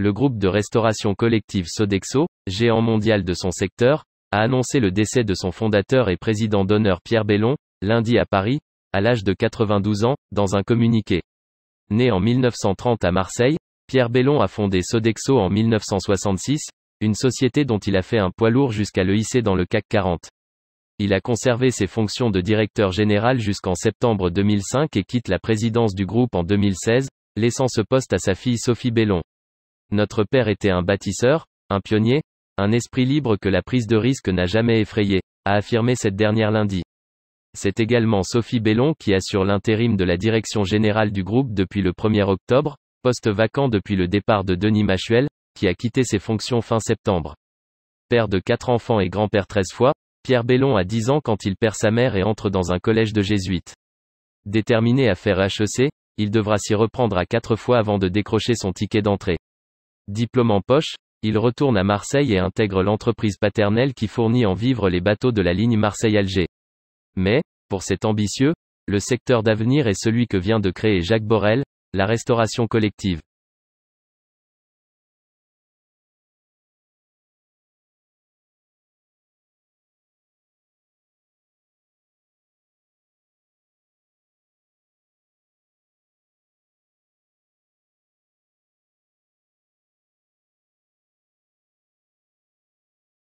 le groupe de restauration collective Sodexo, géant mondial de son secteur, a annoncé le décès de son fondateur et président d'honneur Pierre Bellon, lundi à Paris, à l'âge de 92 ans, dans un communiqué. Né en 1930 à Marseille, Pierre Bellon a fondé Sodexo en 1966, une société dont il a fait un poids lourd jusqu'à le hisser dans le CAC 40. Il a conservé ses fonctions de directeur général jusqu'en septembre 2005 et quitte la présidence du groupe en 2016, laissant ce poste à sa fille Sophie Bellon. Notre père était un bâtisseur, un pionnier, un esprit libre que la prise de risque n'a jamais effrayé, a affirmé cette dernière lundi. C'est également Sophie Bellon qui assure l'intérim de la direction générale du groupe depuis le 1er octobre, poste vacant depuis le départ de Denis Machuel, qui a quitté ses fonctions fin septembre. Père de quatre enfants et grand-père treize fois, Pierre Bellon a dix ans quand il perd sa mère et entre dans un collège de jésuites. Déterminé à faire HEC, il devra s'y reprendre à quatre fois avant de décrocher son ticket d'entrée. Diplôme en poche, il retourne à Marseille et intègre l'entreprise paternelle qui fournit en vivre les bateaux de la ligne Marseille-Alger. Mais, pour cet ambitieux, le secteur d'avenir est celui que vient de créer Jacques Borel, la restauration collective.